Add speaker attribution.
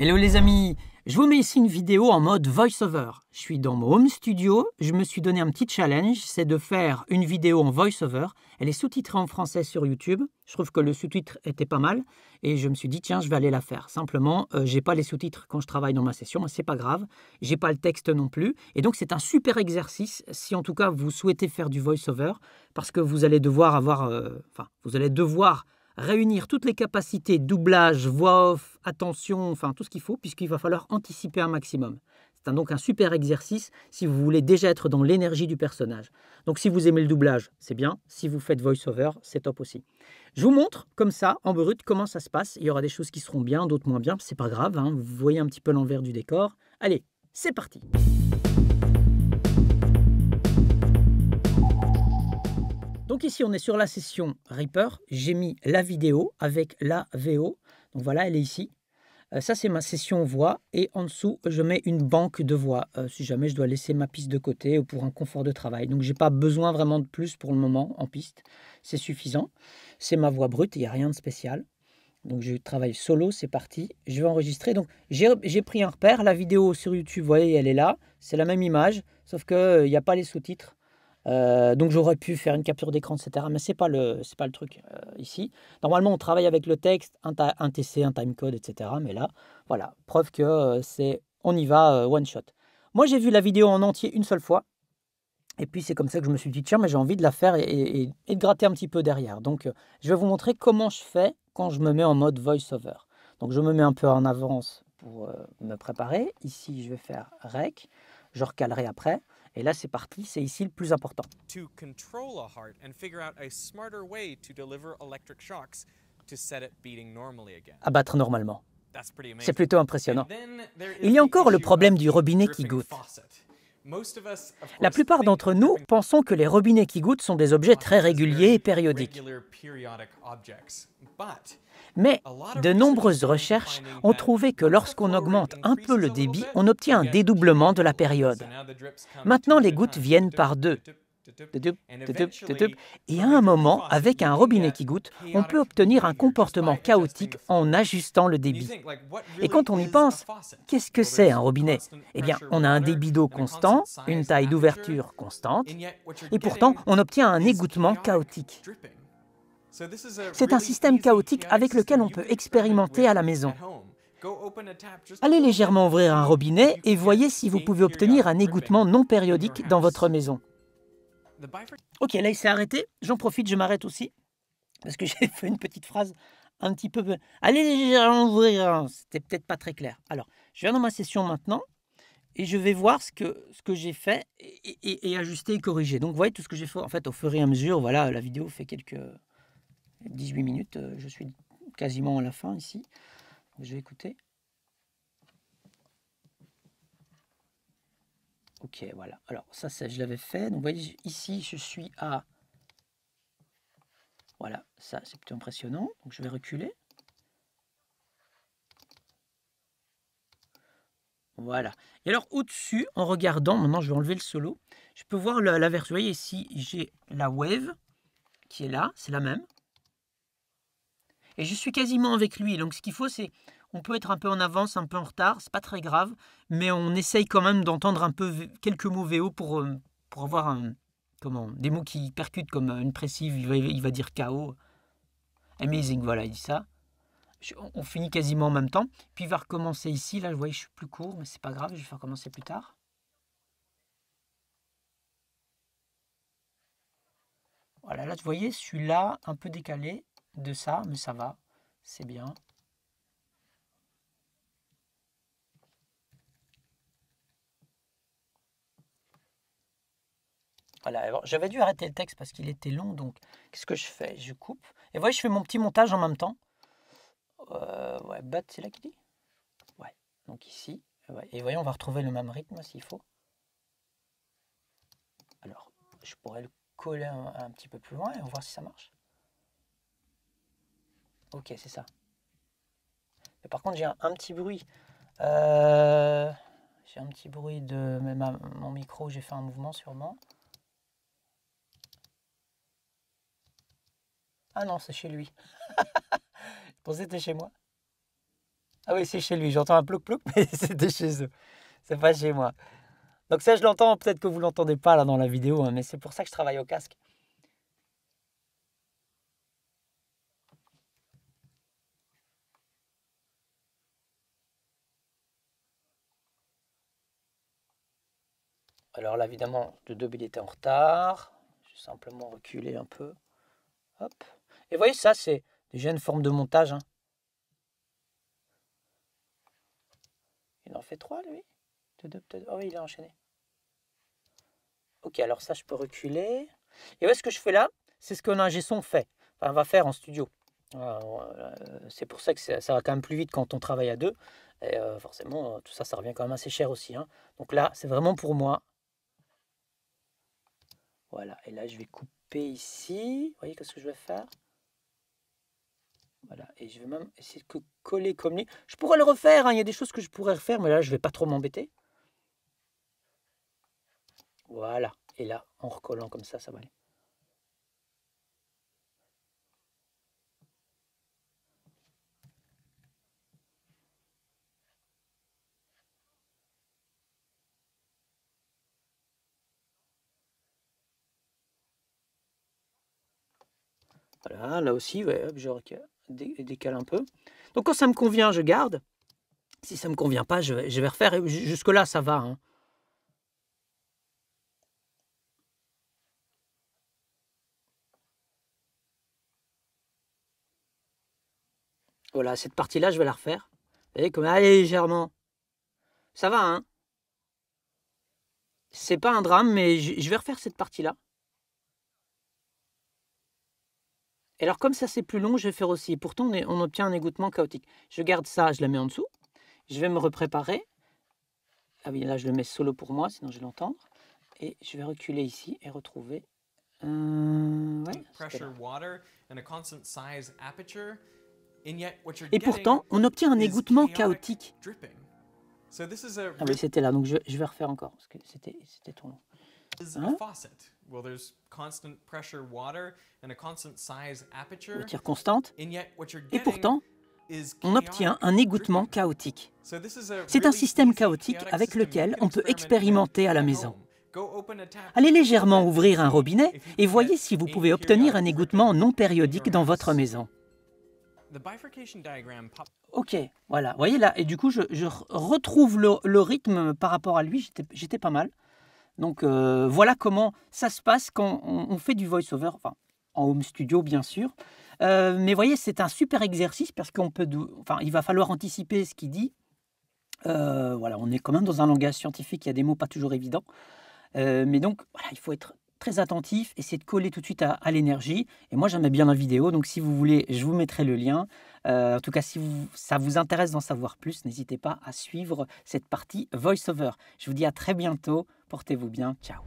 Speaker 1: Hello les amis, je vous mets ici une vidéo en mode voice-over. Je suis dans mon home studio, je me suis donné un petit challenge, c'est de faire une vidéo en voice-over. Elle est sous-titrée en français sur YouTube, je trouve que le sous-titre était pas mal, et je me suis dit tiens je vais aller la faire. Simplement, je euh, j'ai pas les sous-titres quand je travaille dans ma session, mais c'est pas grave, j'ai pas le texte non plus, et donc c'est un super exercice si en tout cas vous souhaitez faire du voice-over, parce que vous allez devoir avoir, euh, enfin vous allez devoir réunir toutes les capacités, doublage, voix off, attention, enfin tout ce qu'il faut, puisqu'il va falloir anticiper un maximum. C'est donc un super exercice si vous voulez déjà être dans l'énergie du personnage. Donc si vous aimez le doublage, c'est bien. Si vous faites voice-over, c'est top aussi. Je vous montre comme ça, en brut, comment ça se passe. Il y aura des choses qui seront bien, d'autres moins bien. C'est pas grave, hein. vous voyez un petit peu l'envers du décor. Allez, c'est parti ici, on est sur la session Reaper. J'ai mis la vidéo avec la VO. Donc voilà, elle est ici. Euh, ça, c'est ma session voix. Et en dessous, je mets une banque de voix euh, si jamais je dois laisser ma piste de côté ou pour un confort de travail. Donc, j'ai pas besoin vraiment de plus pour le moment en piste. C'est suffisant. C'est ma voix brute, il n'y a rien de spécial. Donc, je travaille solo, c'est parti. Je vais enregistrer. Donc, j'ai pris un repère. La vidéo sur YouTube, vous voyez, elle est là. C'est la même image, sauf qu'il euh, n'y a pas les sous-titres. Euh, donc j'aurais pu faire une capture d'écran, etc. Mais ce n'est pas, le, pas le truc euh, ici. Normalement, on travaille avec le texte, un, un TC, un timecode, etc. Mais là, voilà, preuve que euh, c'est on y va one shot. Moi, j'ai vu la vidéo en entier une seule fois. Et puis c'est comme ça que je me suis dit, tiens, mais j'ai envie de la faire et, de gratter un petit peu derrière. Donc je vais vous montrer comment je fais quand je me mets en mode voice-over. Donc je me mets un peu en avance pour me préparer. Ici, je vais faire rec. Je recalerai après. Et là, c'est parti, c'est ici le plus important. Abattre normalement. C'est plutôt impressionnant. Il y a encore le problème du robinet qui goutte. La plupart d'entre nous pensons que les robinets qui gouttent sont des objets très réguliers et périodiques. Mais de nombreuses recherches ont trouvé que lorsqu'on augmente un peu le débit, on obtient un dédoublement de la période. Maintenant, les gouttes viennent par deux. Et à un moment, avec un robinet qui goutte, on peut obtenir un comportement chaotique en ajustant le débit. Et quand on y pense, qu'est-ce que c'est un robinet Eh bien, on a un débit d'eau constant, une taille d'ouverture constante, et pourtant, on obtient un égouttement chaotique. C'est un système chaotique avec lequel on peut expérimenter à la maison. Allez légèrement ouvrir un robinet et voyez si vous pouvez obtenir un égouttement non périodique dans votre maison. Ok, là il s'est arrêté. J'en profite, je m'arrête aussi. Parce que j'ai fait une petite phrase un petit peu... Allez légèrement ouvrir, c'était peut-être pas très clair. Alors, je viens dans ma session maintenant et je vais voir ce que, ce que j'ai fait et, et, ajuster et corriger. Donc, vous voyez tout ce que j'ai fait en fait au fur et à mesure. Voilà, la vidéo fait quelques... 18 minutes, euh, je suis quasiment à la fin ici. Je vais écouter. Ok, voilà. Alors, ça, je l'avais fait. Donc, voyez, ici, je suis à... Voilà, ça, c'est plutôt impressionnant. Donc, je vais reculer. Voilà. Et alors, au-dessus, en regardant, maintenant, je vais enlever le solo. Je peux voir la, la version. Vous voyez, ici, j'ai la wave qui est là. C'est la même. Et je suis quasiment avec lui. Donc ce qu'il faut, c'est on peut être un peu en avance, un peu en retard, c'est pas très grave, mais on essaye quand même d'entendre un peu quelques mots VO pour, euh, pour avoir comment, des mots qui percutent comme euh, une pressive. il va, dire KO. Amazing, voilà, il dit ça. on finit quasiment en même temps. Puis il va recommencer ici. Là, je vois, je suis plus court, mais c'est pas grave, je vais faire commencer plus tard. Voilà, là, vous voyez, celui-là, un peu décalé de ça, mais ça va, c'est bien. Voilà, j'avais dû arrêter le texte parce qu'il était long, donc qu'est-ce que je fais Je coupe. Et voyez je fais mon petit montage en même temps. Euh, ouais, bat, c'est là qu'il dit Ouais, donc ici. Et voyez on va retrouver le même rythme s'il faut. Alors, je pourrais le coller un, petit peu plus loin et on voir si ça marche. Ok, c'est ça. par contre, j'ai un, petit bruit. Euh, j'ai un petit bruit de mon micro, j'ai fait un mouvement sûrement. Ah non, c'est chez lui. Je pensais que c'était chez moi. Ah oui, c'est chez lui. J'entends un plouc-plouc, mais c'était chez eux. C'est pas chez moi. Donc ça, je l'entends. Peut-être que vous ne l'entendez pas là dans la vidéo, hein, mais c'est pour ça que je travaille au casque. Alors là, évidemment, de deux il était en retard. Je vais simplement reculer un peu. Hop. Et vous voyez, ça, c'est déjà une forme de montage. Hein. Il en fait trois, lui Oh oui, il a enchaîné. Ok, alors ça, je peux reculer. Et ouais, ce que je fais là, c'est ce qu'un ingé son fait. Enfin, on va faire en studio. Euh, c'est pour ça que ça va quand même plus vite quand on travaille à deux. Et euh, forcément, euh, tout ça, ça revient quand même assez cher aussi. Hein. Donc là, c'est vraiment pour moi voilà, et là je vais couper ici. Vous voyez qu'est-ce que je vais faire Voilà, et je vais même essayer de coller comme lui. Je pourrais le refaire, hein, il y a des choses que je pourrais refaire, mais là je vais pas trop m'embêter. Voilà, et là en recollant comme ça, ça va aller. Voilà, là aussi, je décale un peu. Donc quand ça me convient, je garde. Si ça ne me convient pas, je vais, refaire. Jusque-là, ça va. Hein. Voilà, cette partie-là, je vais la refaire. Vous voyez, comme allez ah, légèrement. Ça va, hein C'est pas un drame, mais je vais refaire cette partie-là. alors comme ça c'est plus long, je vais faire aussi. Pourtant on, obtient un égouttement chaotique. Je garde ça, je la mets en dessous. Je vais me repréparer. Ah oui, là je le mets solo pour moi, sinon je vais l'entendre. Et je vais reculer ici et retrouver. Euh, et pourtant, on obtient un égouttement chaotique. Ah oui, c'était là, donc je, vais refaire encore, parce que c'était trop long. Well, there's aperture. constante. Et pourtant, on obtient un égouttement chaotique. C'est un système chaotique avec lequel on peut expérimenter à la maison. Allez légèrement ouvrir un robinet et voyez si vous pouvez obtenir un égouttement non périodique dans votre maison. Ok, voilà, voyez là, et du coup je, retrouve le rythme par rapport à lui, j'étais pas mal. Donc euh, voilà comment ça se passe quand on, fait du voice-over, en home studio bien sûr. Mais euh, mais voyez, c'est un super exercice parce qu'on peut, enfin, il va falloir anticiper ce qu'il dit. Euh, voilà, on est quand même dans un langage scientifique, il y a des mots pas toujours évidents. mais donc voilà, il faut être très attentif, essayer de coller tout de suite à, l'énergie. Et moi, j'aimais bien la vidéo, donc si vous voulez, je vous mettrai le lien. en tout cas, si ça vous intéresse d'en savoir plus, n'hésitez pas à suivre cette partie voice-over. Je vous dis à très bientôt. Portez-vous bien. Ciao.